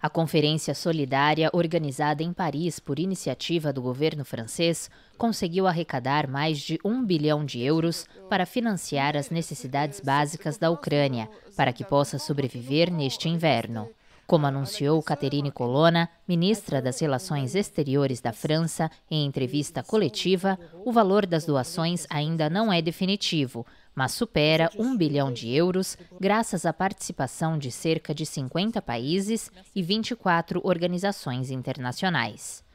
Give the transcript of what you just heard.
A Conferência Solidária, organizada em Paris por iniciativa do governo francês, conseguiu arrecadar mais de um bilhão de euros para financiar as necessidades básicas da Ucrânia, para que possa sobreviver neste inverno como anunciou Caterine Colonna, ministra das Relações Exteriores da França, em entrevista coletiva, o valor das doações ainda não é definitivo, mas supera 1 bilhão de euros, graças à participação de cerca de 50 países e 24 organizações internacionais.